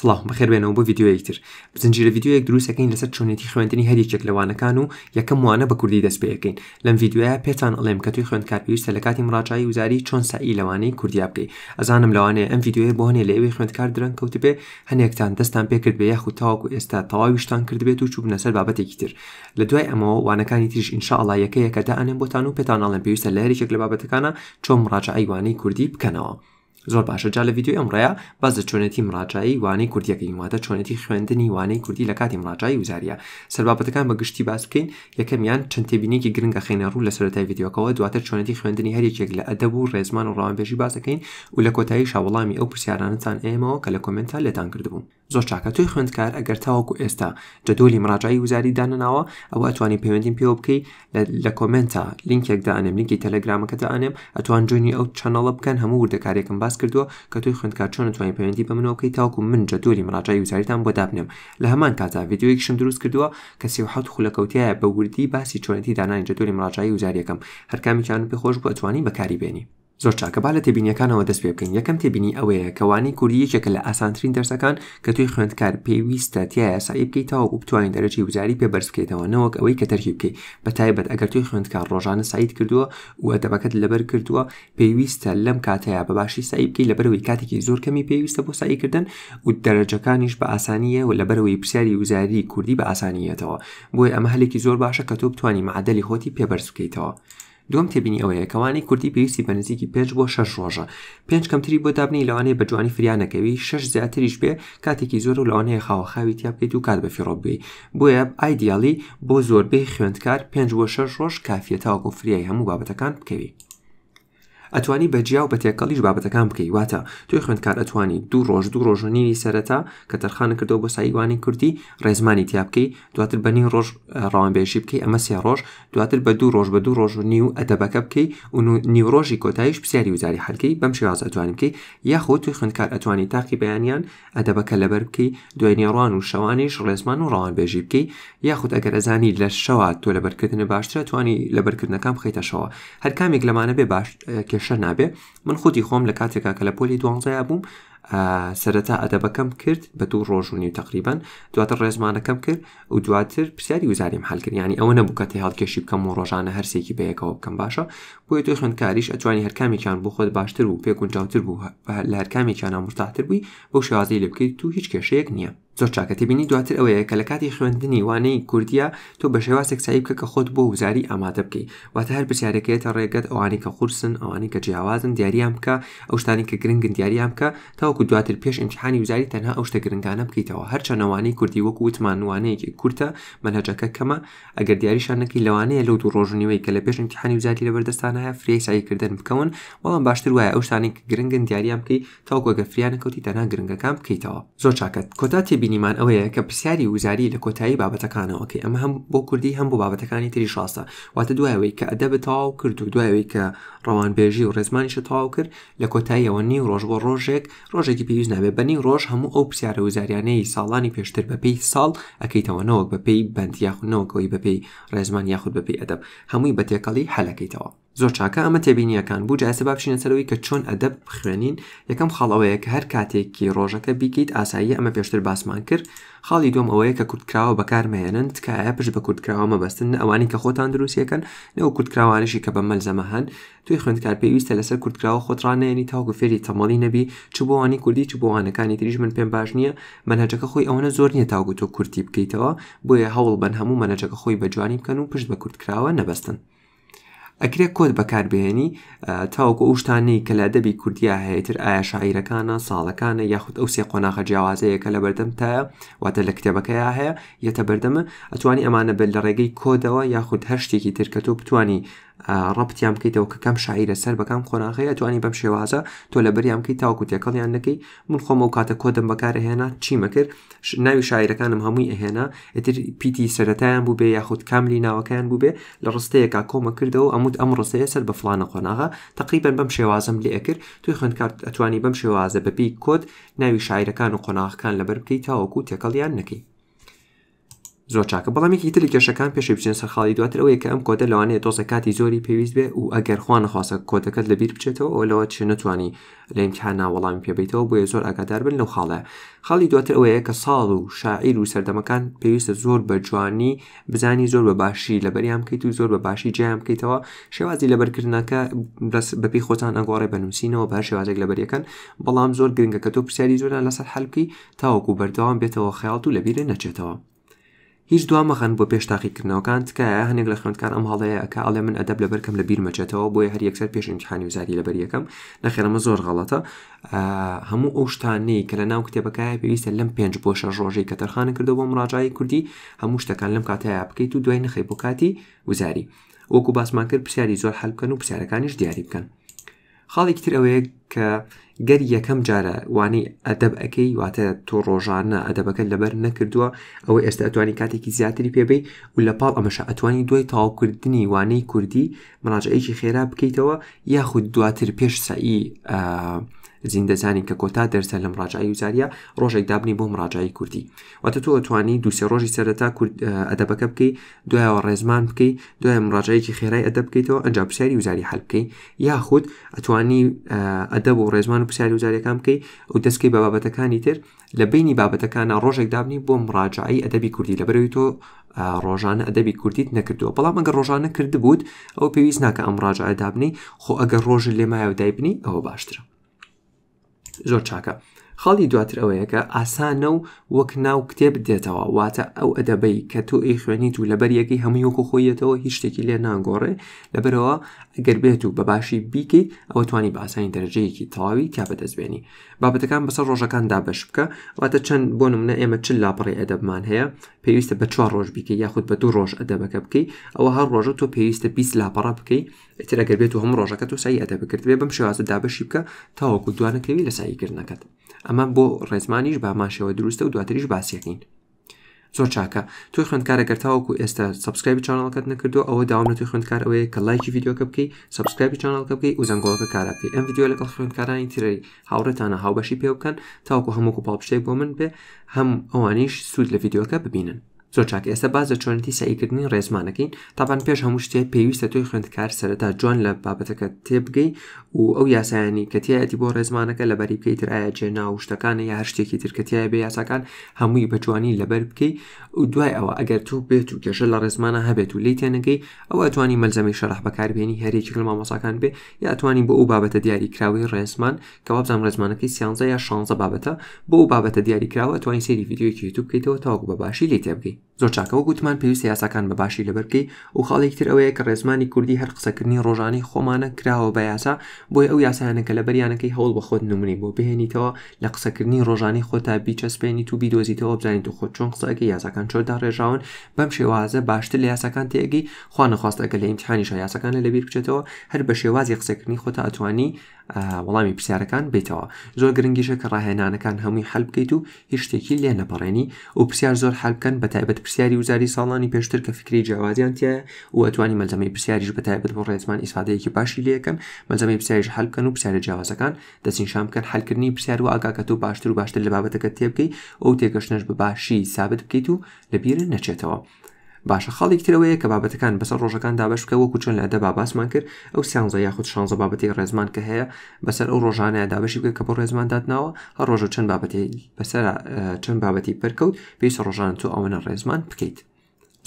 سلام بەخێربێنەوە بۆ یددیوەیەکتر بزنجیرە یددیوەیەک دروستەکەین لەسەر چۆنێتی خوێندنی هەریچێک لەوانەکان و یەکەم وانە بە کوردی دەست پێەکەین لەم یددیوە پێتان ئەڵێم کە توی خوێندکار پێویستە لە کاتی مراچایی وزاری چۆن سایی لەوانەی کوردیا بکەی ئەزانم لەوانەیە ئەم یددیوە بۆ هەنێ لە ئێوەی خوێندکار درەن کەوت بێ هەنێکتان دەستان پێکرد بە یاخود تاواکو ئێستا تەواویشتان کردبێت و چوب نەسەر بابەتێکی تر لە دوای ئەمەوە وانەکانی تریش ئینشاءڵا یەکەیەکەدا ئەنێم بۆتان و پێتان ئەڵێم پێویستە لە هەریچێک لە بابەتەکانە چۆن مراچە ئەیوانەی کوردی بکەنەوە. زۆر باشە جا لە یددیو ئەمڕەیە باز چۆنێتی مراجایی وانەی کوردیەکەی واتە چۆنێتی خوێندنی وانەی کوردی لە کاتی مراجایی وزاریە سەربابەتەکان بە گشتی باس بکەین یەکەمیان چەند تێبینێکی گرنگە خێنە ڕوو لە سەرای یددیوکەوە دواتە چۆنێتی خوێندنی هەرێکێک لە ئەدەب و ڕێزمان و ڕاوانبێژی باسەکەین و لە کۆتایی شاوەڵامی ئەو پرسیارانتان ئێمەوە کە لە کمنتتا لێتان کردبوو زۆر چاکە توی خوێندکار ئەگەر تاوەکو ئێستا جدۆلی مراجایی وزاری دانناوە ئەوە ئەتوانی پەیوەندیم پێوە بکەی لە کۆمنتتا لینکێکدا ئەنم لینکی تەلەگرامەکەدا ئەنێم ئەتوان جوێنی ئەو چەنەڵە بکەن هەموو وردەکارێکم باس باس کردووە کە توی خوندکار چۆن توانین پەیوەندی بە منەوەکەی تاکو من جە دووری مراجای وزاریتان بۆ دابنم لە هەمان کاتا یددیوەیەکشم دروست کردووە کە سیحات خولەکەوتیایە بە وردی باسی چۆنەتی دانانی جە دووری مراجایی وزاریەکەم هەرکامیان پێخۆش بۆ ئەتوانی بەکاری بێنی زۆر چاکەبا لە تێبینیەکانەوە دەست پێ بکەین یەکەم تێبینی ئەوەیە کەوانی کوردی یەکێکە لە ئاسانترین دەرسەکان کە توی خوێندکار پێویستە تایە سعی بکەیتەوە و بتوانین دەرەجی وزاری پێ بەرز بکەیتەوە نەوەک ئەوەی کە تەرکی بکەیت بە تایبەت ئەگەر توی خوێندکار ڕۆژانە سعید کردووە و ئەدەبەکەت لەبەر کردووە پێویستە لەم کاتەیە بەباشی سعی بکەی لەبەرەوەی کاتێکی زۆر کەمی پێویستە بۆ سعیکردن و دەرەجەکانیش بە ئاسانیە و لەبەرەوەی پرسیاری وزاری کوردی بە ئاسانیەتەوە بۆی ئەمە هەلێکی زۆر باشە کە تۆ بتانی معدەلی خۆتی پێبەرز بکەیتەوە. دوم تێبینی ئەوەیە کەوانی کوردی پێویستی بە نزیکی پێنج بۆ شەش ڕۆژە پێنج کەمتری بۆ دابنی لەوانەیە بە جوانی فریانەکەوی شش زیاتریش بێ کاتێکی زۆر و لەوانەیە خاوەخاوی تیا بکەیت و کات بە فیڕۆبی بۆیە ئایدیاڵی بۆ زۆربەی خوێندکار پێنج بۆ شەش ڕۆژ کافیە تاوەکو فریای هەموو بابەتەکان بکەوی. ئەتوانی بەجیا و بە تێکەڵیش بابەتەکان بکەی واتە توی خوێندکار ئەتوانی دوو ڕۆژ دوو ڕۆژنیری سەرەتا کە تەرخانە کردەوە بۆ سایوانی کوردی ڕێزمانی تیا بکەی دواتر بەنی ڕۆژ ڕاوانبێژی بکەی ئەمە سێ ڕۆژ دواتر بە دوو ڕۆژ بە دوو ڕۆژ نی و ئەدەبەکە بکەی و نیوڕۆژی کۆتاییش پرسیاری وزاری حلکەی بەم شێواز ئەتوانم بکەی یاخۆ توی خوندکار ئەتوانی تاقی بەیانیان ئەدەبەکە لەبەر بکەی دوای نێڕوان و شەوانیش ڕێزمان و ڕاوانبێژی بکەی یاخود ئەگەر ئەزانی لە شەوە تۆ لەبەرکردن باشترە توانی لەبەرکردنەکان بخیتەشەوە هەر کامێک لەمانە بێ باش کێش شە نابێ من خوتی خۆم لە کاتێکا کە لە پۆلی دوانزای بووم سەرەتا ئەدەبەکەم کرد بە دوو ڕۆژونی و تقریبان دواتر ڕێزمانەکەم کرد و دواتر پرسیاری وزاریم هەلکردنی ئەوە نەبووکە هەڵکێشی بکەم و ڕۆژانە هەرسێکی بەیەکەوە بکەم باشە بۆی توی خوندکاریش ئەتوانی هەرکامێکیان بۆ خۆت باشتر و پێگونجاوتر بوو لە هەرکامێکیانە مرتاتر بووی بەو شێوازەی لێ بکەیت و هیچ کێشەیەک نییە زۆر چاکەتی بینی دواتر ئەوەیە کە لە کاتی خوێندنی وانەی کوردیا تۆ بە شێوازێک سایی بکە کە خۆت بۆ وزاری ئامادە بکەیت واتە هەر پرسیارەکەێتە ڕێگەت ئەوانی کە قورسن ئەوانی کە جیاوازن دیاریان بکە ئەو شتانی کە گرنگن دیاریان بکە تا تاوکو دواتر پێش ئیمتحانی وزاری تەنها ئەو شتە گرنگانە بکەیتەوە هەرچە نەوانەی کوردی وەکو وتمانوانەیەکی کورتە مەنەجەکە کەمە ئەگەر دیاریشانەکەی لەوانەیە لەو دوو ڕۆژنیەوەی کە لە پێش ئیمتحانی وزاری لە بەردەستانە فرێساییکردن بکەون بەڵام باشتر وایە ئەو شتانی گرنگن دیاریان بکەی تاوکوەگە فریانەکەوتی تەنها گرنگەکان بکەیتەوە زۆر چاکەت کۆتا تێبینیمان ئەوەیە کە پرسیاری وزاری لە کۆتایی بابەتەکانەوەکەی ئەمە هەم بۆ کوردی هەم بۆ بابەتەکانی تری شاستە واتە دوایەوەی کە ئەدە بتاو کرد و دوایەوەی کە ڕەوانبێژی و ڕێزمانیشە تاو کرد لە کۆتاییەوە نی ڕۆژ بۆ ڕۆژێک ڕۆژ ڕۆژێکی پێویست نابێت بەنی ڕۆژ هەموو ئەو پرسیارە وزاریانەی ساڵانی پێشتر بەپی ساڵ ئەەکەیتەوە نەوەک بەپی بەند یاخود نەوەکەوەی بەپی ڕێزمان یاخود بەپی ئەدەب هەمووی بە تێکەڵی حەلەکەیتەوە زۆر چاکە ئەمە تێبینیەکان بوو جاسە بابشینە سەرەوەی کە چۆن ئەدەب خوێنین یەکەم خاڵەوەیە کە هەر کاتێکی ڕۆژەکە بیکەیت ئاسایی ئەمە پێشتر باسمان کرد خاڵی دوم ئەوەیە کە کورتکراوە بەکارمێنن تکایە پشت بە کورتکراوە مەبەستن ئەوانی کە خۆتان دروستیەکەن نەوە کورتکراوانشی کە بە مەلزەمە هەن توی خوێندکار پێویستە لەسەر کورتکراوە خۆترانێنی تاوکو فێری تەمەڵی نەبی چ بۆوانی کوردی چ بۆوانەکانی تریژ من پێم باش نییە مەنەجەکە خۆی ئەوەنە زۆر نیە تاوگوتۆ کورتی بکەیتەوە بۆیە هەوڵ بەن هەموو مەنەجەکە خۆی بە جوانی بکەن و پشت بە کورتکراوە نەبەستن. ئەکرێ کۆت بەکاربێنی تاوکو ئەو شتانی کە لە دەبی کوردیا هەیەتر ئایا شاعیرەکانە ساڵەکانە یاخود ئەو سێ قۆناغە جیاوازەیە کە لە بەردەمتایە واتە لە کتێبەکەی هەیە یەتە بەردەمە ئەتوانی ئەمانە بێت لە ڕێگەی کۆدەوە یاخود هەر شتێکی ترکە تۆ بتانی ڕپتیان بکەیتەوە کە کەم شاعرە سەر بەکەم خۆناغەیە توانی بەم شێوازە تۆ لە بەریان بکەیت تاوکو تێکەڵیان نەکەی من خۆمە و کاتە کۆدەم بەکارهێنا چیمە کرد ناوی شاعرەکانم هەمووی ئەهێنا ئتر پیتی سەتایان بوو بێ یاخود کاملی ناوەکەیان بوو بێ لە ڕستەیەکا کۆمە کردەوە ئەمود ئەم ڕستەیە سەر بە فلانە خۆناغا تقریبان بەم شێوازم لێ ئەکرد توی خوندکار ئەتوانی بەم شێوازە بەپی کۆت ناوی شاعرەکان و قۆناغەکان لەبەر بکەیت تاوەکو تێکەڵیان نەکەی زۆر چاکە بەڵامێکی تری کێشەکان پێشی بچێن سەرخاڵی دواتر ئەوەیە کە ئەم کۆدە لەوانەیە دۆزەکاتی زۆری پێویست بێ و ئەگەر خوانەخواستە کۆدەکەت لەبییر بچێتەوە ئەو لەوە چ نتوانی لە ئیمتحان ناوەڵامی پێبیتەوە بۆیە زۆر ئاگادار بن لەو خاڵە خاڵی دواتر ئەوەیە کە ساڵ و شاعیر و سەردەمەکان پێویستە زۆر بە جوانی بزانی زۆر بە باشی لەبەریان بکەیت و زۆر بە باشی جیان بکەیتەوە شێوازی لەبەرکردنەکە دەست بەپی خۆتان ئەگۆڕێ بنووسینەوە بەر شێوازێک لەبەریەکان بەڵام زۆر گرنگەکە تۆ پرسیاری زۆران لەسەر حلکی تاوەکو بەردەوام بێتەوە خەیاڵ و لەبیرە نەچێتەوە. هیچ دوا مەخەن بۆ پێش تاقیکردنەوەکان تکایە هەنێک لە خوندکان ئەم هەڵەیە کە ئاڵێ من ئەدەب لە بەرکەم لە بیرمەچێتەوە بۆیە هەر یەکسەر پێش امتحانی وزاری لە بەریەکەم نەخێرەمە زۆر غەڵەتە هەموو ئەو شتانەی کە لە ناو کتێبەکایە پێویستە لەم پێنج بۆ شە ڕۆژەی کە تەرخانە کردەوە بۆ مراجایی کوردی هەموو شتەکان لەم کاتەیە بکەیت و دوای نەخی بۆ کاتی وزاری وەکو باسمان کرد پرسیاری زۆر هەلبکەن و پرسیارەکانیش دیاری بکەن. خاڵێک تر ئەوەیە کە گەری یەکەم جارە وانەی ئەدەب ئەەکەی واتە تۆ ڕۆژانە ئەدەبەکە لەبەر نەکردووە ئەوەی ئێستا ئەتوانی کاتێکی زیاتری پێبی و لە پاڵ ئەمەش ئەتوانی دوای تاوکردنی وانەی کوردی مراجعەیەکی خێرا بکەیتەوە یاخود دواتر پێش سعی زیندەزانی کە کۆتا دەرسە لەم ڕاجایی وزاریە ڕۆژێک دابنی بۆ مراجایی کوردی واتە تۆ ئەتوانی دووسێ ڕۆژی سەرەتا ئەدەبەکە بکەی دوایەوە ڕێزمان بکەی دوای مراجایەکی خێرای ئەدە بکەیتەوە ئەنج پرسیاری وزاری هەل بکەی یاخود ئەتوانی ئەدەب و ڕێزمان و پرسیاری وزاریەکان بکەی ئەو دەستکەی بە بابەتەکانی تر لە بینی بابەتەکانە ڕۆژێک دابنی بۆ مراجعی ئەدەبی کوردی لە بەروی تۆ ڕۆژانە ئەدەبی کوردیت نەکردووە بەڵام ئەگە ڕۆژانە کردبووت ئەو پێویست ناکە ئەم ڕاجعە دابنی خۆ ئەگەر ڕۆژ لێمایە و دایبنی ئەوە باشترە Żorczaka. خەڵی دواتر ئەوەیە کە ئاسانە و وەک ناو کتێب دێتەوە واتە ئەو ئەدەبەی کە تۆ ئەی خوێنیت و لەبەر یەکەی هەموو وەکو خۆیەتەوە هیچ شتێکی لێ ناگۆڕێ لەبەرەوە ئەگەر بێت و بەباشی بیکەیت ئەوە توانی بە ئاسانی دەرجەیەکی تەواوی کا بەدەستبێنی بابەتەکان بەسەر ڕۆژەکان دابش بکە واتە چەند بۆ نمونە ئێمە چل لاپڕی ئەدەبمان هەیە پێویستە بە چوار ڕۆژ بیکە یاخود بە دوو ڕۆژ ئەدەبەکە بکەیت ئەوە هەر ڕۆژە تۆ پێویستە بیست لاپەڕە بکەیت ئتر ئەگەر بێت و هەم ڕۆژەکە تو سایی ئەدەبکرد بێ بەم شێوازە دابشی بکە تاوەکو دوانەکەوی لە ساییکردنەکەت. ئەمە بۆ ڕێزمانیش باماشەوە دروستە و دواتریش باسیەکەین زۆر چاکە توی خوندکارەگەر تاوەکو ئێستا سبسکرایبی چانڵەکەت نەکردو ئەوە داوام لە توی خوندکار ئەوەیە کە لایکی یددیوکە بکەی سبسکرایبی چانڵەکە بکەی و زەنگۆڵەکە کارە بکەی ئەم یددیو لەگەڵ خوندکارانی تری هاوڕێتانە هاوبەشی پێ بکەن تاوەکو هەمووکو پاڵپشتەی بۆ من بێ هەم ئەوانیش سوود لە یددیوەکە ببینن زۆچاک ئێستا باز لە چۆنەتی سعیکردنی ڕێزمانەکەین تاپان پێش هەموو شتێ پێویستە توی خوێندکار سەرەتا جوان لە بابەتەکە تێبگەی و ئەو یاسایانی کەتیایەتی بۆ ڕێزمانەکە لە بەری بکەیت ترایە جێنا و شتەکانە یا هەر شتێکی ترکەتیایە بێ یاساکان هەمووی بەجوانی لەبەر بکەی و دوای ئەوە ئەگەر تو بێت و کێشە لە ڕێزمانە هەبێت و لی تێنەگەی ئەو ئەتوانی مەلزەمی شەرح بەکاربیێنی هەرێکی لە مامۆساکان بێ یا ئەتوانین بۆ ئەو بابەتە دیاریکراوی ڕێزمان کە وابزان ڕێزمانەکەی سیانزە یا شانزە بابەتە بۆ ئەو بابەتە دیاریکراوە توانین سری یددیوکی یوتوب بکەیتەوە تاوەکو بەباشی لی تێبگەی زۆر چاکەوە گوتمان پێویست یاساکان بە باشی لەبەرکەی و خاڵێکتر ئەوەیە کە ڕێزمانی کوردی هەر قسەکردنی ڕۆژانی خۆمانە کراوە بە یاسا بۆی ئەو یاسایانەکە لە بەریانەکەی هەوڵ بە خۆت نمونی بۆ بهێنیتەوە لە قسەکردنی ڕۆژانی خۆتا بیچەسپێنی و بیدۆزیتەوە بزانین و خۆ چۆن قسەکە یاساکان چۆدا ڕێژاون بەم شێوازە باشتر لە یاساکان تێگەی خوانەخواستەکە لە ئیمتحانیش یاساکان لە لەبیر بچێتەوە هەر بە شێوازی قسەکردنی خۆتا ئەتوانی وەڵامی پرسیارەکان بیتەوە زۆر گرنگیشە کە ڕاهێنانەکان هەمووی حەلبکەیت و هیچ شتێکی لێ نەپەڕێنی و پرسیار زۆر حلبکەن بە تایبەت پرسیاری وزاری ساڵانی پێشتر کە فکری جیاوازیان تایە و ئەتوانی مەلزەمەی پرسیاریش بەتایبەت بۆ ڕێزمان ئیسفادەیەکی باشی لەکەن مەلزەمەی پرسیاریش هەلکەن و پرسیارە جیاوازەکان دەچین شام بکەن هەلکردنی پرسیار و ئاگاکە تۆ باشتر و باشتر لە بابەتەکە تێبکەی ئەو تێگەشتنش بە باشی سابت بکەیت و لەبیرە نەچێتەوە. باشە خاڵێک ترەوەیە کە بابەتەکان بەسەر ڕۆژەکان دابش بکە وەکو چۆن لە دەبا باسمان کرد ئەو سیانزە یاخود شانزە بابەتی ڕێزمان کە هەیە بەسەر ئەو ڕۆژانەیە دابشی بکە کە بۆ ڕێزمان دادناوە هەر ڕۆژە چەند بابەتی بەسەر چەند بابەتی پەرکەوت پێویستە ڕۆژان تو ئەوەنە ڕێزمان بکەیت.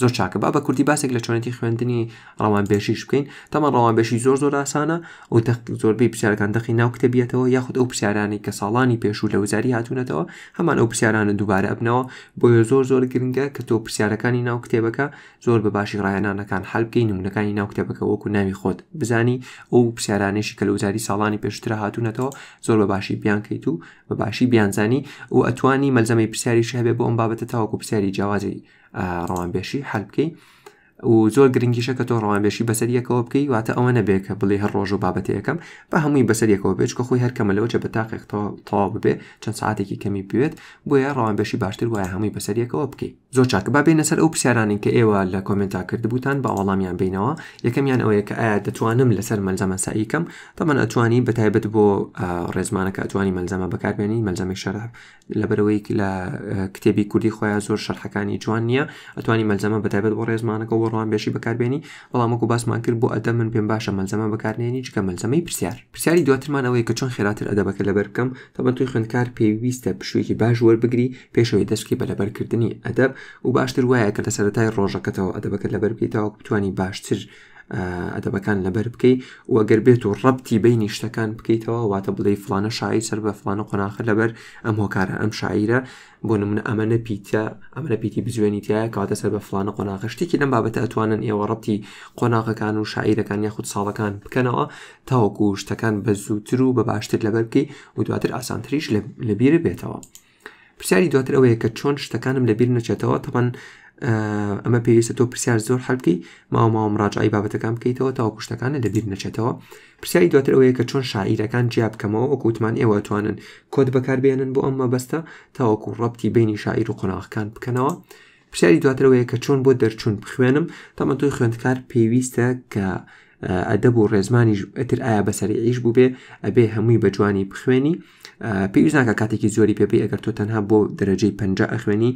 زۆر چاکە با بە کوردی باسێک لە چۆنەتی خوێندنی ڕەوان بێشیش بکەین تەمە ڕەوان بێشی زۆر زۆر ئاسانە ئەو زۆربەی پرسیارەکان دەخی ناو کتەبیێتەوە یاخود ئەو پرسیارانی کە ساڵانی پێشوو لە وزاری هاتوونەتەوە هەمان ئەو پرسیارانە دووبارە ئەبنەوە بۆیە زۆر زۆر گرنگە کە تۆ پرسیارەکانی ناو کتێبەکە زۆر بە باشی ڕایەنانەکان حلبکەی نمونەکانی ناو کتێبەکە وەکو ناوی خۆت بزانی ئەو پرسیارانێکی کە لە وزاری ساڵانی پێشترا هاتوونەتەوە زۆر بە باشی بیانکەیت و بە باشی بیانزانی و ئەتوانی مەلزەمەی پرسیاریش هەبێ بۆ ئەم بابەتە تاوەکو پرسیاری جیاوازی آه، روان ڕەوانبێشی حلبكي و زۆر گرنگیشە کە تۆ ڕوانبێشی بەسەر یەکەوە بکەی واتە ئەوە نەبێت کە بڵێ هەر ڕۆژ و بابەتەکەم بە هەمووی بەسەر یەکەوە بێت کە خۆی هەرکەمەلەوە چە بە تاقیق تەواو ببێ چەند ساعتێکی کەمی بوێت بۆیە ڕوانبێشی باشتر وایە هەمووی بەسەر یەکەوە بکەی زۆر چاکە با بێنە سەر ئەو پرسیارانین کە ئێوە لە کۆمنتا کردبووتان بە وەڵامیان بینەوە یەکەمیان ئەوەیە کە ئایا دەتوانم لەسەر مەلزەمەساییکەم تەمەەن ئەتوانی بەتایبەت بۆ ڕێزمانە کە ئەتوانی مەلزەمە بەکاربێنی مەلزەمی شەرە لەبەرەوەی لە کتێبی کوردی خۆیان زۆر شەرحەکانی جوان نییە ئەتوانی مەلزەمە بەتایبەت بۆ ڕێزمانەکە و بۆ ڕوانبێشی بەکاربێنی بەڵامکو باسمان کرد بۆ ئەدە من پێم باشە مەلزەمە بەکارێنی چکە مەلزەمەی پرسیار پرسیاری دواترمان ئەوەیە کە چۆن خێراتر ئەدەبەکە لەبەر بکەم تەبەن توی خوندکار پێویستە پشوویکی باش وەربگری پێشەوەی دەستکی بە لەبەرکردنی ئەدەب و باشتر وایە کە لە سەرەتای ڕۆژەکەتەوە ئەدەبەکە لەبەر بێتەوە بتانی باشتر ئەدەبەکان لەبەر بکەیت وەگەر بێت و ڕبتی بینی شتەکان بکەیتەوە واتە بڵێ فلانە شاعی سەر بە فلانە قۆناخە لەبەر ئەم هۆکارە ئەم شاعیرە بۆ نمونە ئەمەە پیتە ئەمەە پیتی بزوێنی تایە کاتە سەر بە فلانە قۆناغ شتێکی لەم بابەتە ئەتوانن ئێوە ڕەتی قۆناغەکان و شاعیرەکان یاخود ساڵەکان بکەنەوە تاوەکو شتەکان بە زووتر و بە باشتر لەبەر بکەی و دواتر ئاسانتریش لەبیرە بێتەوە. پرسیاری دواتر ئەوەیە کە چۆن شتەکانم لەبییر نەچێتەوە تەمەەن ئەمە پێویستە تۆ پرسیار زۆر هەلکی ماوە ماوە ڕاجایی بابەتەکان بکەیتەوە تا کوشتەکانە لەبیر نەچێتەوە پرسیاری دواتر ئەوەیە کە چۆن شاعیرەکان جیاب بکەمەوە وەکووتمان ئێوەتوانن کۆت بەکاربێنن بۆ ئەممە بەستە تاوەکو ڕەتی بینی شاعیر و قۆناغەکان بکەنەوە. پرسیاری دواترەوەیە کە چۆن بۆ دەرچوون بخوێنم تەمە تۆی خوێندکار پێویستە کە ئەدەب و ڕێزمانی ئەتر ئایا بەسەری ئیش بوو بێ ئەبێ هەمووی بە جوانی بخوێنی پێویستناکە کاتێکی زۆری پێپی ئەگەر تۆ تەنها بۆ دەرەجەی پ ئەخوێنی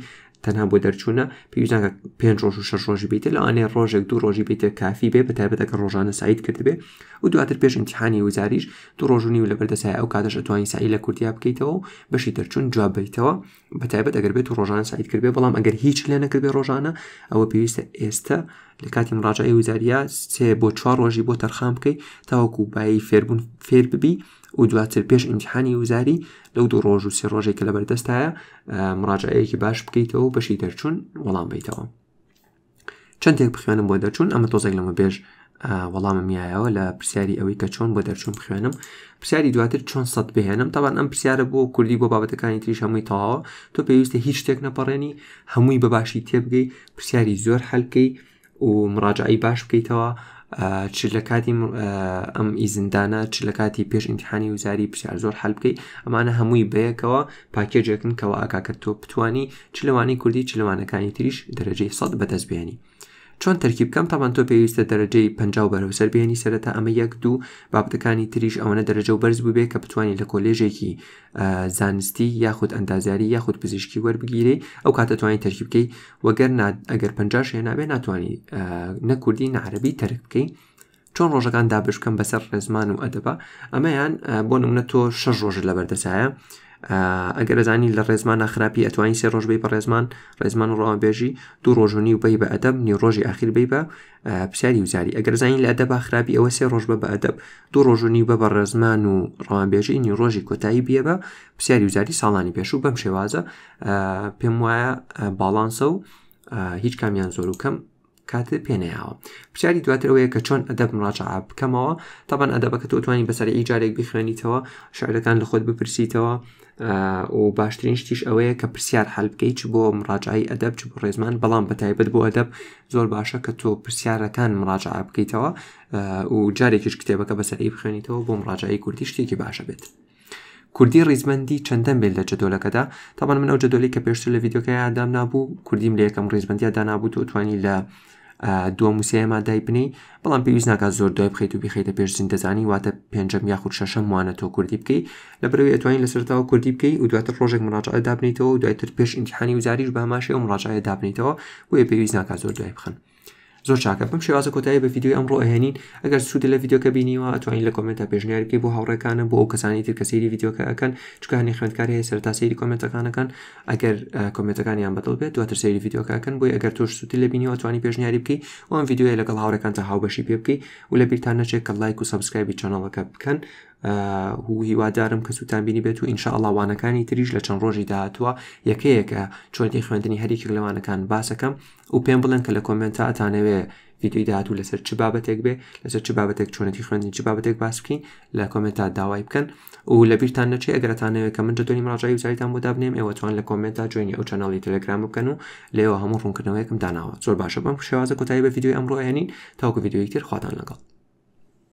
تەنها بۆ دەرچوونە پێویستان پێنج ڕۆژ و شش ڕۆژی بیتە لە ئانێ ڕۆژێک دوو ڕۆژی بیتە کافی بێ بە تایبەتەکە ڕۆژانە سعید کردبێ و دواتر پێش امتحانی وزاریش دو ڕۆژونی و لە بەردەسای ئەو کاتەش ئەتوانی سعی لە کورتیا بکەیتەوە بەشی دەرچوون جواب بیتەوە بە تایبەت ئەگەر بێت و ڕۆژان سعید کردبێ بەڵام ئەگەر هیچ لێ نەکردێ ڕۆژانە ئەوە پێویستە ئێستا لە کاتی ڕاجای وزاریە سێ بۆ چوار ڕۆژی بۆ تەرخام بکەیت تاوەکو بایی فێربوون فێر ببی و دواتر پێش ئینتحانی وزاری لەو دوو ڕۆژ و سێ ڕۆژێک کە لە بەردەستایە ڕاجایەکی باش بکەیتەوە بەشی دەرچوون وەڵام بیتەوە چەندێک بخوێنم بۆ دەچوون ئەمە تۆزێک لەمە بێژ وەڵامم میایەوە لە پرسیاری ئەوەی کە چۆن بۆ دەرچوون بخوێنم پرسیاری دواتر چۆن سەد بهێنم تاوان ئەم پرسیارە بۆ کوردی بۆ بابەتەکانی تریش هەمووی تەواوە تۆ پێویستە هیچ شتێک نەپەڕێنی هەمووی بەباشی تێبگەی پرسیاری زۆر هەلکەی و مراجعی باش بکەیتەوە چ لە کاتی ئەم ئیزندانە چ لە کاتی پێش ئینتحانی وزاری پرسیار زۆر حل بکەیت ئەمانە هەمووی بەیەکەوە پاکێجێکن کەەوە ئاکاکە تۆ بتانی چ لەوانی کوردی چ لەوانەکانی تریش دەرەجەی سەد بەدەستبیانی چۆن تەرکیبکەم تاوان تۆ پێویستە دەرەجەی پ بەرەوسەر بێنی سەرەتا ئەمە یەک دوو بابتەکانی تریش ئەوەنە دەرەجە و بەرز بوو بێ کە بتوانین لە کۆلێژێکی زانستی یاخود ئەندازیاری یاخود پزیشکی وەربگیری ئەو کاتەتوانین تەرکیب بکەی وەگەر ئەگەر پ هێنابێ ناتوانانی نەکردی نعربی تەرک بکەی چۆن ڕۆژەکان دابشکەم بەسەر ڕێزمان و ئەدەبا ئەمەیان بۆ نمونە تۆ شەش ڕۆژ لە بەردەسایە ئەگەر ئەزانی لە ڕێزمان ناخراپی ئەتوانی سێ ڕۆژ بی بە ڕێزمان ڕێزمان و ڕەوە بێژی دوو ڕۆژونی و بی بە ئەدەب نی ڕۆژی ئاخیر بی بە پرسیاری وزاری ئەگەر زانین لە ئەدەب خراپی ئەوە سێ ڕۆژ بە بە ئەدەب دوو ڕۆژونی بە بە ڕێزمان و ڕەوانبێژی نی ڕۆژی کۆتایی بیە بە پرسیاری وزاری ساڵانی پێش و بەم شێوازە پێم وایە باڵانسە و هیچ کامیان زۆر و کەم کاتە پێنەیاوە پرسیاری دواتر ئەوەیە کە چۆن ئەدەب مراجعە بکەمەوە تاان ئەدەبەکە تۆ توانی بەسەر ئیجارێک بخوێنیتەوە شعرەکان لە خۆت بپرسیتەوە و باشترین شتیش ئەوەیە کە پرسیار هەلبکەیت بۆ مراجعی ئەدەب بۆ ڕێزمان بەڵام بە تایبەت بۆ ئەدەب زۆر باشە کە تۆ پرسیارەکان مراجع بکەیتەوە و جارێکیش کتێبەکە بەسەری بخوێنیتەوە بۆ مراجعی کوردی شتێکی باشە بێت. کوردی ڕیزمەندی چەندەم بێت لە جدۆلەکەدا تامان منەو جدۆلی کە پێشتر لە یددیوکە یادام نبوو کوردیم لە یەکەم ڕیزمەندی دانابوو تۆ توانی لە دو موسیەمان دایبنی بەڵام پێویست ناکە زۆر دوای بخیت و بخیتە پێش زیندەزانی واتە پێنجم یاخود شەشەم وانە تۆ کوردی بکەی لە برەوەی ئەتوانین لەسەرتاوە کوردی بکەی و دواتر ڕۆژێک مراجعە دابنیتەوە و دوایتر پێش ئینتحانی وزاریش بەماشی و مراجعە دابنیتەوە وە پێویست ناکە زۆر دوای بخن. زۆر چاکە بم شێوازە کۆتایی بە یددیو ئەمڕۆ ئەهێنین ئەگەر سوودی لە یددیوکە بینیوە ئەتوانین لە کمنتە پێژنیار بکەی بۆ هاوڕێکانە بۆ ئەو کەسانی تر کەسری یددیوکە ئەەکەن چکە هەنی خوێندکاری هەیە سەرتا سری کمنتەکانەکەن ئەگەر کمنتەکانیان بەدڵ بێت دواتر سری یددیوکەکەن بۆی ئەگەر تۆش سوودی لە بینیەوە توانی پێژنیاری بکەی ئەوان یددیوە لەگەڵ هاوڕەکانتە هاوبەشی پێ بکەی و لە بیرتان نەچێت کە لایک و سبسکرایبی چەنەڵەکە بکەن و هیوادارم کە سووتان بینی بێت و ئینشاءڵاوانەکانی تریش لە چەند ڕۆژی داهتووە یەکەیەکە چۆنی خوێندنی هەریکی لەوانەکان باسەکەم و پێم بڵێن کە لە کۆمنتاتانەوێ یددیوی داهاتوو لەسەر چ بابەتێک بێ لەسەر چ بابەتێک چۆنەتی خوێندنی چ بابەتێک باس بکەین لە کۆمنتتا داوای بکەن و لە بیرتان نەچێ ئەگرانەوە کە من دەتونی مراجایی وزاریتان بۆ دابنێم ئێوە توان لە کۆمنتتا جوێنی ئەو چناڵی تەلگرام بکەن و لێەوە هەموو ڕوونکردنەوەیەکم داناوە زۆر باشە بەم شێوازە کۆتایی بە یددیوی ئەمڕۆ هێنین تاوکە یددیوی تر خواتان لەگەڵ